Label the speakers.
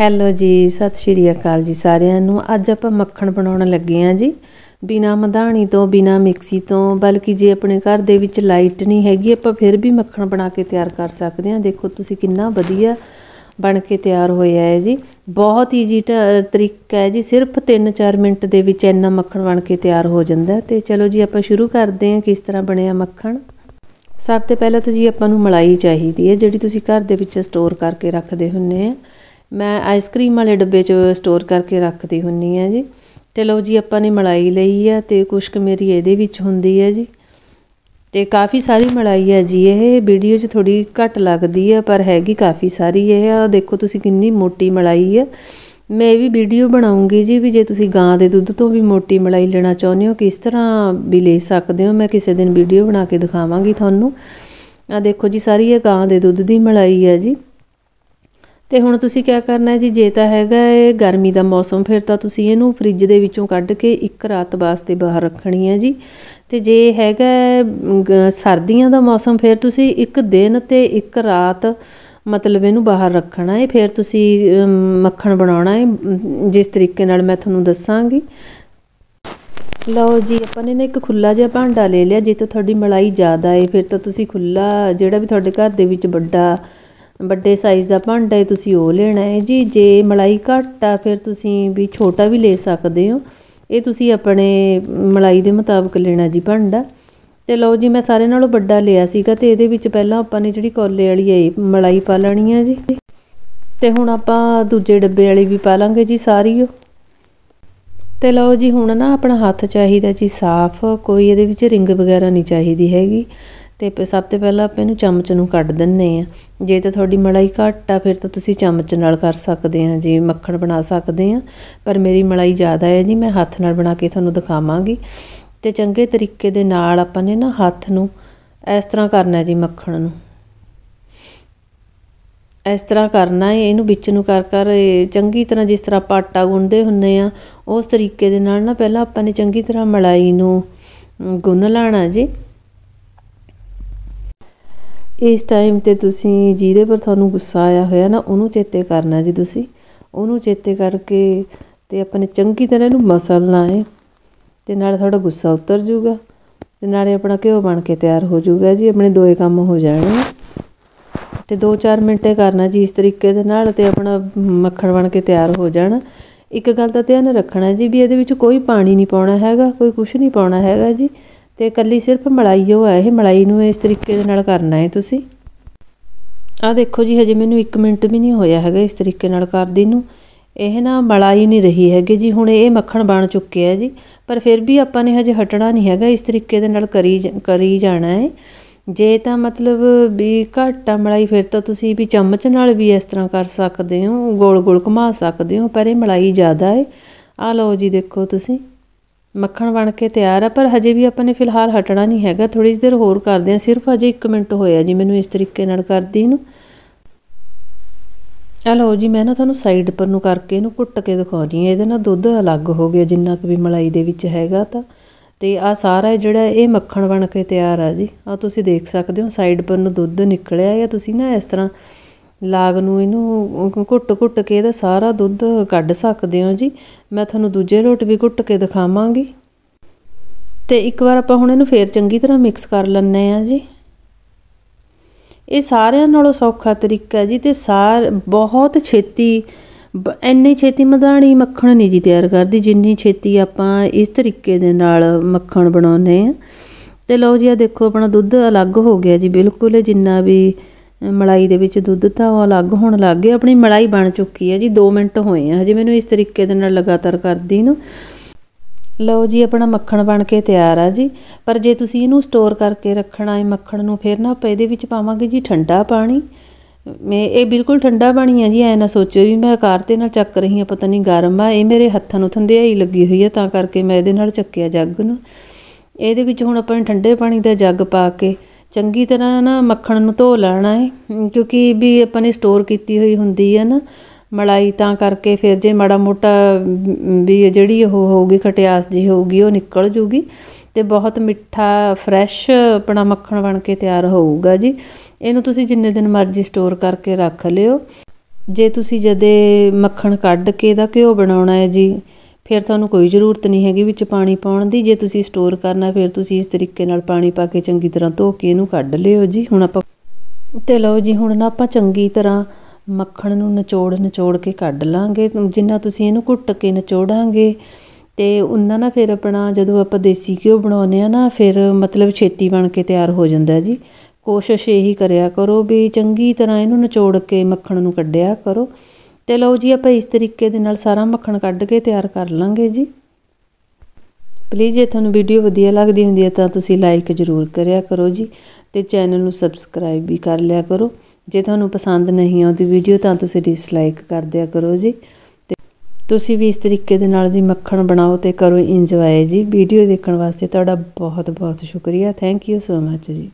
Speaker 1: hello ਜੀ ਸਤਿ ਸ਼੍ਰੀ ਅਕਾਲ ਜੀ ਸਾਰਿਆਂ ਨੂੰ ਅੱਜ ਆਪਾਂ ਮੱਖਣ ਬਣਾਉਣ ਲੱਗੇ ਆਂ ਜੀ ਬਿਨਾ ਮਧਾਣੀ ਤੋਂ ਬਿਨਾ ਮਿਕਸੀ ਤੋਂ ਬਲਕਿ ਜੇ ਆਪਣੇ ਘਰ ਦੇ ਵਿੱਚ ਲਾਈਟ ਨਹੀਂ ਹੈਗੀ ਆਪਾਂ ਫਿਰ ਵੀ ਮੱਖਣ ਬਣਾ ਕੇ ਤਿਆਰ ਕਰ ਸਕਦੇ ਆਂ ਦੇਖੋ ਤੁਸੀਂ ਕਿੰਨਾ ਵਧੀਆ ਬਣ ਕੇ ਤਿਆਰ ਹੋਇਆ ਹੈ ਜੀ ਬਹੁਤ ਈਜੀ ਤਰੀਕਾ ਹੈ ਜੀ ਸਿਰਫ 3-4 ਮਿੰਟ ਦੇ ਵਿੱਚ ਇੰਨਾ ਮੱਖਣ ਬਣ ਕੇ ਤਿਆਰ ਹੋ ਜਾਂਦਾ ਤੇ ਚਲੋ ਜੀ ਆਪਾਂ ਸ਼ੁਰੂ ਕਰਦੇ ਆਂ ਕਿਸ ਤਰ੍ਹਾਂ ਬਣਿਆ ਮੱਖਣ ਸਭ ਤੋਂ ਪਹਿਲਾਂ ਤਾਂ ਜੀ ਆਪਾਂ ਨੂੰ ਮਲਾਈ ਚਾਹੀਦੀ ਹੈ ਜਿਹੜੀ ਤੁਸੀਂ ਘਰ ਦੇ ਵਿੱਚ ਸਟੋਰ ਕਰਕੇ ਰੱਖਦੇ ਹੁੰਨੇ ਆ ਮੈਂ ਆਈਸਕ੍ਰੀਮ ਵਾਲੇ ਡੱਬੇ 'ਚ ਸਟੋਰ ਕਰਕੇ ਰੱਖਦੀ ਹੁੰਨੀ ਆ ਜੀ ਤੇ ਲਓ ਜੀ ਆਪਾਂ ਨੇ ਮਲਾਈ ਲਈ ਆ ਤੇ ਕੁਛ ਕੁ ਮੇਰੀ ਇਹਦੇ ਵਿੱਚ ਹੁੰਦੀ ਆ ਜੀ ਤੇ ਕਾਫੀ ਸਾਰੀ ਮਲਾਈ ਆ ਜੀ ਇਹ ਵੀਡੀਓ 'ਚ ਥੋੜੀ ਘੱਟ ਲੱਗਦੀ ਆ ਪਰ ਹੈਗੀ ਕਾਫੀ ਸਾਰੀ ਇਹ ਆ ਦੇਖੋ ਤੁਸੀਂ ਕਿੰਨੀ ਮੋਟੀ ਮਲਾਈ ਆ ਮੈਂ ਇਹ ਵੀ ਵੀਡੀਓ ਬਣਾਉਂਗੀ ਜੀ ਵੀ ਜੇ ਤੁਸੀਂ ਗਾਂ ਦੇ ਦੁੱਧ ਤੋਂ ਵੀ ਮੋਟੀ ਮਲਾਈ ਲੈਣਾ ਚਾਹੁੰਦੇ ਹੋ ਕਿਸ ਤਰ੍ਹਾਂ ਵੀ ਲੈ ਸਕਦੇ ਹੋ ਮੈਂ ਕਿਸੇ ਦਿਨ ਵੀਡੀਓ ਬਣਾ ਕੇ ਦਿਖਾਵਾਂਗੀ ਤੁਹਾਨੂੰ ਆ ਦੇਖੋ ਜੀ ਸਾਰੀ ਇਹ ਗਾਂ ਦੇ ਦੁੱਧ ਦੀ ਮਲਾਈ ਆ ਜੀ ਤੇ ਹੁਣ ਤੁਸੀਂ ਕੀ ਕਰਨਾ ਹੈ ਜੀ ਜੇ ਤਾਂ ਹੈਗਾ ਇਹ ਗਰਮੀ ਦਾ ਮੌਸਮ ਫਿਰ ਤਾਂ ਤੁਸੀਂ ਇਹਨੂੰ ਫ੍ਰਿਜ ਦੇ ਵਿੱਚੋਂ ਕੱਢ ਕੇ ਇੱਕ ਰਾਤ ਵਾਸਤੇ ਬਾਹਰ ਰੱਖਣੀ ਹੈ ਜੀ ਤੇ ਜੇ ਹੈਗਾ ਸਰਦੀਆਂ ਦਾ ਮੌਸਮ ਫਿਰ ਤੁਸੀਂ ਇੱਕ ਦਿਨ ਤੇ ਇੱਕ ਰਾਤ ਮਤਲਬ ਇਹਨੂੰ ਬਾਹਰ ਰੱਖਣਾ ਹੈ ਫਿਰ ਤੁਸੀਂ ਮੱਖਣ ਬਣਾਉਣਾ ਹੈ ਜਿਸ ਤਰੀਕੇ ਨਾਲ ਮੈਂ ਤੁਹਾਨੂੰ ਦੱਸਾਂਗੀ ਲਓ ਜੀ ਆਪਾਂ ਨੇ ਇੱਕ ਖੁੱਲਾ ਜਿਹਾ ਭਾਂਡਾ ਲੈ ਲਿਆ ਜੇ ਤਾਂ ਤੁਹਾਡੀ ਮਲਾਈ ਜ਼ਿਆਦਾ ਹੈ ਫਿਰ ਤਾਂ ਤੁਸੀਂ ਖੁੱਲਾ ਜਿਹੜਾ ਵੀ ਤੁਹਾਡੇ ਘਰ ਦੇ ਵਿੱਚ ਵੱਡਾ ਵੱਡੇ ਸਾਈਜ਼ ਦਾ ਭਾਂਡਾ ਹੈ ਤੁਸੀਂ ਉਹ ਲੈਣਾ ਹੈ ਜੀ ਜੇ ਮਲਾਈ ਘੱਟ ਆ ਫਿਰ ਤੁਸੀਂ ਵੀ ਛੋਟਾ ਵੀ ਲੈ ਸਕਦੇ ਹੋ ਇਹ ਤੁਸੀਂ ਆਪਣੇ ਮਲਾਈ ਦੇ ਮੁਤਾਬਕ ਲੈਣਾ ਜੀ ਭਾਂਡਾ ਤੇ ਲਓ ਜੀ ਮੈਂ ਸਾਰੇ ਨਾਲੋਂ ਵੱਡਾ ਲਿਆ ਸੀਗਾ ਤੇ ਇਹਦੇ ਵਿੱਚ ਪਹਿਲਾਂ ਆਪਾਂ ਨੇ ਜਿਹੜੀ ਕੋਲੇ ਵਾਲੀ ਹੈ ਮਲਾਈ ਪਾ ਲੈਣੀ ਹੈ ਜੀ ਤੇ ਹੁਣ ਆਪਾਂ ਦੂਜੇ ਡੱਬੇ ਵਾਲੀ ਵੀ ਪਾ ਲਾਂਗੇ ਜੀ ਸਾਰੀ ਉਹ ਤੇ ਲਓ ਜੀ ਹੁਣ ਨਾ ਆਪਣਾ ਹੱਥ ਚਾਹੀਦਾ ਜੀ ਸਾਫ਼ ਕੋਈ ਇਹਦੇ ਵਿੱਚ ਰਿੰਗ ਵਗੈਰਾ ਨਹੀਂ ਚਾਹੀਦੀ ਹੈਗੀ ਤੇ ਸਭ ਤੋਂ ਪਹਿਲਾਂ ਆਪਾਂ ਇਹਨੂੰ ਚਮਚ ਨੂੰ ਕੱਢ ਦਿੰਨੇ ਆ ਜੇ ਤਾਂ ਤੁਹਾਡੀ ਮਲਾਈ ਘੱਟ ਆ ਫਿਰ ਤਾਂ ਤੁਸੀਂ ਚਮਚ ਨਾਲ ਕਰ ਸਕਦੇ ਆ ਜੀ ਮੱਖਣ ਬਣਾ ਸਕਦੇ ਆ ਪਰ ਮੇਰੀ ਮਲਾਈ ਜ਼ਿਆਦਾ ਹੈ ਜੀ ਮੈਂ ਹੱਥ ਨਾਲ ਬਣਾ ਕੇ ਤੁਹਾਨੂੰ ਦਿਖਾਵਾਂਗੀ ਤੇ ਚੰਗੇ ਤਰੀਕੇ ਦੇ ਨਾਲ ਆਪਾਂ ਨੇ ਨਾ ਹੱਥ ਨੂੰ ਇਸ ਤਰ੍ਹਾਂ ਕਰਨਾ ਜੀ ਮੱਖਣ ਨੂੰ ਇਸ ਤਰ੍ਹਾਂ ਕਰਨਾ ਹੈ ਇਹਨੂੰ ਵਿੱਚ ਨੂੰ ਕਰ ਕਰ ਚੰਗੀ ਤਰ੍ਹਾਂ ਜਿਸ ਤਰ੍ਹਾਂ ਆਪਾਂ ਆਟਾ ਗੁੰਨਦੇ ਹੁੰਨੇ ਆ ਉਸ ਤਰੀਕੇ ਦੇ ਨਾਲ ਨਾ ਪਹਿਲਾਂ ਆਪਾਂ ਨੇ ਚੰਗੀ ਤਰ੍ਹਾਂ ਮਲਾਈ ਨੂੰ ਗੁੰਨ ਲੈਣਾ ਜੀ ਇਸ ਟਾਈਮ ਤੇ ਤੁਸੀਂ ਜਿਹਦੇ ਪਰ ਤੁਹਾਨੂੰ ਗੁੱਸਾ ਆਇਆ ਹੋਇਆ ਨਾ ਉਹਨੂੰ ਚੇਤੇ ਕਰਨਾ ਜੀ ਤੁਸੀਂ ਉਹਨੂੰ ਚੇਤੇ ਕਰਕੇ ਤੇ ਆਪਣੇ ਚੰਗੀ ਤਰ੍ਹਾਂ ਇਹਨੂੰ ਮਸਲਣਾ ਹੈ ਤੇ ਨਾਲ ਤੁਹਾਡਾ ਗੁੱਸਾ ਉਤਰ ਜਾਊਗਾ ਤੇ ਨਾਲੇ ਆਪਣਾ ਘਿਓ ਬਣ ਕੇ ਤਿਆਰ ਹੋ ਜਾਊਗਾ ਜੀ ਆਪਣੇ ਦੋਏ ਕੰਮ ਹੋ ਜਾਣਗੇ ਤੇ 2-4 ਮਿੰਟੇ ਕਰਨਾ ਜੀ ਇਸ ਤਰੀਕੇ ਦੇ ਨਾਲ ਤੇ ਆਪਣਾ ਮੱਖਣ ਬਣ ਕੇ ਤਿਆਰ ਹੋ ਜਾਣਾ ਇੱਕ ਗੱਲ ਦਾ ਧਿਆਨ ਰੱਖਣਾ ਜੀ ਵੀ ਇਹਦੇ ਵਿੱਚ ਕੋਈ ਪਾਣੀ ਨਹੀਂ ਪਾਉਣਾ ਹੈਗਾ ਕੋਈ ਕੁਝ ਨਹੀਂ ਪਾਉਣਾ ਹੈਗਾ ਜੀ ਤੇ ਕੱਲੀ ਸਿਰਫ ਮਲਾਈ ਹੋ ਹੈ ਇਹ ਮਲਾਈ ਨੂੰ ਇਸ ਤਰੀਕੇ ਦੇ ਨਾਲ ਕਰਨਾ ਹੈ ਤੁਸੀਂ ਆ ਦੇਖੋ ਜੀ ਹਜੇ ਮੈਨੂੰ 1 ਮਿੰਟ ਵੀ ਨਹੀਂ ਹੋਇਆ ਹੈਗਾ ਇਸ ਤਰੀਕੇ ਨਾਲ ਕਰਦੀ ਨੂੰ ਇਹ ਨਾ ਮਲਾਈ ਨਹੀਂ ਰਹੀ ਹੈਗੀ ਜੀ ਹੁਣ ਇਹ ਮੱਖਣ ਬਣ ਚੁੱਕਿਆ ਹੈ ਜੀ ਪਰ ਫਿਰ ਵੀ ਆਪਾਂ ਨੇ ਹਜੇ ਹਟਣਾ ਨਹੀਂ ਹੈਗਾ ਇਸ ਤਰੀਕੇ ਦੇ ਨਾਲ ਕਰੀ ਕਰੀ ਜਾਣਾ ਹੈ ਜੇ ਤਾਂ ਮਤਲਬ ਵੀ ਘਾਟਾ ਮਲਾਈ ਫਿਰ ਤਾਂ ਤੁਸੀਂ ਵੀ ਚਮਚ ਨਾਲ ਵੀ ਇਸ ਤਰ੍ਹਾਂ ਕਰ ਸਕਦੇ ਹੋ ਗੋਲ ਗੋਲ ਘੁਮਾ ਸਕਦੇ ਹੋ ਪਰ ਇਹ ਮਲਾਈ ਜ਼ਿਆਦਾ ਹੈ ਆ ਲਓ ਜੀ ਦੇਖੋ ਤੁਸੀਂ ਮੱਖਣ ਬਣ ਕੇ ਤਿਆਰ ਆ ਪਰ ਹਜੇ ਵੀ ਆਪਾਂ ਨੇ ਫਿਲਹਾਲ ਹਟਣਾ ਨਹੀਂ ਹੈਗਾ ਥੋੜੀ ਜਿਹੀ ਦੇਰ ਹੋਰ ਕਰਦੇ ਆ ਸਿਰਫ ਹਜੇ 1 ਮਿੰਟ ਹੋਇਆ ਜੀ ਮੈਨੂੰ ਇਸ ਤਰੀਕੇ ਨਾਲ ਕਰਦੀ ਇਹਨੂੰ ਆ ਲਓ ਜੀ ਮੈਂ ਨਾ ਤੁਹਾਨੂੰ ਸਾਈਡ ਪਰ ਨੂੰ ਕਰਕੇ ਇਹਨੂੰ ਕੁੱਟ ਕੇ ਦਿਖਾਉਣੀ ਹੈ ਇਹਦੇ ਨਾਲ ਦੁੱਧ ਅਲੱਗ ਹੋ ਗਿਆ ਜਿੰਨਾ ਕੁ ਵੀ ਮਲਾਈ ਦੇ ਵਿੱਚ ਹੈਗਾ ਤਾਂ ਤੇ ਆ ਸਾਰਾ ਜਿਹੜਾ ਇਹ ਮੱਖਣ ਬਣ ਕੇ ਤਿਆਰ ਆ ਜੀ ਆ ਤੁਸੀਂ ਦੇਖ ਸਕਦੇ ਹੋ ਸਾਈਡ ਪਰ ਨੂੰ ਦੁੱਧ ਨਿਕਲਿਆ ਹੈ ਤੁਸੀਂ ਨਾ ਇਸ ਤਰ੍ਹਾਂ ਲਾਗ ਨੂੰ ਇਹਨੂੰ ਘੁੱਟ ਘੁੱਟ ਕੇ ਇਹਦਾ ਸਾਰਾ ਦੁੱਧ ਕੱਢ ਸਕਦੇ ਹਾਂ ਜੀ ਮੈਂ ਤੁਹਾਨੂੰ ਦੂਜੇ ਲੋਟ ਵੀ ਘੁੱਟ ਕੇ ਦਿਖਾਵਾਂਗੀ ਤੇ ਇੱਕ ਵਾਰ ਆਪਾਂ ਹੁਣ ਇਹਨੂੰ ਫੇਰ ਚੰਗੀ ਤਰ੍ਹਾਂ ਮਿਕਸ ਕਰ ਲੈਣੇ ਆ ਜੀ ਇਹ ਸਾਰਿਆਂ ਨਾਲੋਂ ਸੌਖਾ ਤਰੀਕਾ ਹੈ ਜੀ ਤੇ ਸਾਰ ਬਹੁਤ ਛੇਤੀ ਇੰਨੀ ਛੇਤੀ ਮਧਾਣੀ ਮੱਖਣ ਨਹੀਂ ਜੀ ਤਿਆਰ ਕਰਦੀ ਜਿੰਨੀ ਛੇਤੀ ਆਪਾਂ ਇਸ ਤਰੀਕੇ ਦੇ ਨਾਲ ਮੱਖਣ ਬਣਾਉਨੇ ਆ ਤੇ ਲਓ ਜੀ ਆ ਦੇਖੋ ਆਪਣਾ ਦੁੱਧ ਅਲੱਗ ਹੋ ਗਿਆ ਜੀ ਬਿਲਕੁਲ ਜਿੰਨਾ ਵੀ ਮਲਾਈ ਦੇ ਵਿੱਚ ਦੁੱਧ ਤਾਂ ਉਹ ਅਲੱਗ ਹੋਣ ਲੱਗ ਗਿਆ ਆਪਣੀ ਮਲਾਈ ਬਣ ਚੁੱਕੀ ਹੈ ਜੀ 2 ਮਿੰਟ ਹੋਏ ਆ ਹਜੇ ਮੈਨੂੰ ਇਸ ਤਰੀਕੇ ਦੇ ਨਾਲ ਲਗਾਤਾਰ ਕਰਦੀ ਨੂੰ ਲਓ ਜੀ ਆਪਣਾ ਮੱਖਣ ਬਣ ਕੇ ਤਿਆਰ ਆ ਜੀ ਪਰ ਜੇ ਤੁਸੀਂ ਇਹਨੂੰ ਸਟੋਰ ਕਰਕੇ ਰੱਖਣਾ ਹੈ ਮੱਖਣ ਨੂੰ ਫਿਰ ਨਾ ਆਪਾਂ ਇਹਦੇ ਵਿੱਚ ਪਾਵਾਂਗੇ ਜੀ ਠੰਡਾ ਪਾਣੀ ਮੈਂ ਇਹ ਬਿਲਕੁਲ ਠੰਡਾ ਪਾਣੀ ਆ ਜੀ ਐ ਨਾ ਸੋਚੋ ਵੀ ਮੈਂ ਕਾਰ ਤੇ ਨਾਲ ਚੱਕ ਰਹੀ ਆ ਪਤਾ ਨਹੀਂ ਗਰਮ ਆ ਇਹ ਮੇਰੇ ਹੱਥਾਂ ਨੂੰ ਹੀ ਲੱਗੀ ਹੋਈ ਆ ਤਾਂ ਕਰਕੇ ਮੈਂ ਇਹਦੇ ਨਾਲ ਚੱਕਿਆ ਜੱਗ ਨੂੰ ਇਹਦੇ ਵਿੱਚ ਹੁਣ ਆਪਾਂ ਠੰਡੇ ਪਾਣੀ ਦਾ ਜੱਗ ਪਾ ਕੇ ਚੰਗੀ ਤਰ੍ਹਾਂ ਨਾ ਮੱਖਣ ਨੂੰ ਧੋ ਲੈਣਾ ਹੈ ਕਿਉਂਕਿ ਵੀ ਆਪਾਂ ਨੇ ਸਟੋਰ ਕੀਤੀ ਹੋਈ ਹੁੰਦੀ ਹੈ ਨਾ ਮਲਾਈ ਤਾਂ ਕਰਕੇ ਫਿਰ ਜੇ ਮਾੜਾ ਮੋਟਾ ਵੀ ਜਿਹੜੀ ਉਹ ਹੋਊਗੀ ਖਟਿਆਸ ਜੀ ਹੋਊਗੀ ਉਹ ਨਿਕਲ ਜੂਗੀ ਤੇ ਬਹੁਤ ਮਿੱਠਾ ਫਰੈਸ਼ ਆਪਣਾ ਮੱਖਣ ਬਣ ਕੇ ਤਿਆਰ ਹੋਊਗਾ ਜੀ ਇਹਨੂੰ ਤੁਸੀਂ ਜਿੰਨੇ ਦਿਨ ਮਰਜ਼ੀ ਸਟੋਰ ਕਰਕੇ ਰੱਖ ਲਿਓ ਜੇ ਤੁਸੀਂ ਜਦੇ ਮੱਖਣ ਕੱਢ ਕੇ ਦਾ ਘਿਓ ਬਣਾਉਣਾ ਹੈ ਜੀ ਫਿਰ ਤੁਹਾਨੂੰ ਕੋਈ ਜ਼ਰੂਰਤ ਨਹੀਂ ਹੈਗੀ ਵਿੱਚ ਪਾਣੀ ਪਾਉਣ ਦੀ ਜੇ ਤੁਸੀਂ ਸਟੋਰ ਕਰਨਾ ਫਿਰ ਤੁਸੀਂ ਇਸ ਤਰੀਕੇ ਨਾਲ ਪਾਣੀ ਪਾ ਕੇ ਚੰਗੀ ਤਰ੍ਹਾਂ ਧੋ ਕੇ ਇਹਨੂੰ ਕੱਢ ਲਿਓ ਜੀ ਹੁਣ ਆਪਾਂ ਤੇ ਲਓ ਜੀ ਹੁਣ ਨਾ ਆਪਾਂ ਚੰਗੀ ਤਰ੍ਹਾਂ ਮੱਖਣ ਨੂੰ ਨਿਚੋੜ ਨਿਚੋੜ ਕੇ ਕੱਢ ਲਾਂਗੇ ਜਿੰਨਾ ਤੁਸੀਂ ਇਹਨੂੰ ਕੁੱਟ ਕੇ ਨਿਚੋੜਾਂਗੇ ਤੇ ਉਹਨਾਂ ਨਾਲ ਫਿਰ ਆਪਣਾ ਜਦੋਂ ਆਪਾਂ ਦੇਸੀ ਘਿਓ ਬਣਾਉਨੇ ਆ ਨਾ ਫਿਰ ਮਤਲਬ ਛੇਤੀ ਬਣ ਕੇ ਤਿਆਰ ਹੋ ਜਾਂਦਾ ਜੀ ਕੋਸ਼ਿਸ਼ ਇਹੀ ਕਰਿਆ ਕਰੋ ਵੀ ਚੰਗੀ ਤਰ੍ਹਾਂ ਇਹਨੂੰ ਨਿਚੋੜ ਕੇ ਮੱਖਣ ਨੂੰ ਕੱਢਿਆ ਕਰੋ ਤੇ ਲਓ ਜੀ ਆਪਾਂ ਇਸ ਤਰੀਕੇ ਦੇ ਨਾਲ ਸਾਰਾ ਮੱਖਣ ਕੱਢ ਕੇ ਤਿਆਰ ਕਰ ਲਾਂਗੇ ਜੀ ਪਲੀਜ਼ ਜੇ ਤੁਹਾਨੂੰ ਵੀਡੀਓ ਵਧੀਆ ਲੱਗਦੀ ਹੁੰਦੀ ਹੈ ਤਾਂ ਤੁਸੀਂ ਲਾਈਕ ਜ਼ਰੂਰ ਕਰਿਆ ਕਰੋ ਜੀ ਤੇ ਚੈਨਲ ਨੂੰ ਸਬਸਕ੍ਰਾਈਬ ਵੀ ਕਰ ਲਿਆ ਕਰੋ ਜੇ ਤੁਹਾਨੂੰ ਪਸੰਦ ਨਹੀਂ ਆਉਂਦੀ ਵੀਡੀਓ ਤਾਂ ਤੁਸੀਂ ਡਿਸਲਾਈਕ ਕਰ ਦਿਆ ਕਰੋ ਜੀ ਤੇ ਤੁਸੀਂ ਵੀ ਇਸ ਤਰੀਕੇ ਦੇ ਨਾਲ ਜੀ ਮੱਖਣ ਬਣਾਓ ਤੇ ਕਰੋ ਇੰਜੋਏ ਜੀ ਵੀਡੀਓ ਦੇਖਣ ਵਾਸਤੇ ਤੁਹਾਡਾ ਬਹੁਤ ਬਹੁਤ ਸ਼ੁਕਰੀਆ ਥੈਂਕ ਯੂ ਸੋ ਮਚ ਜੀ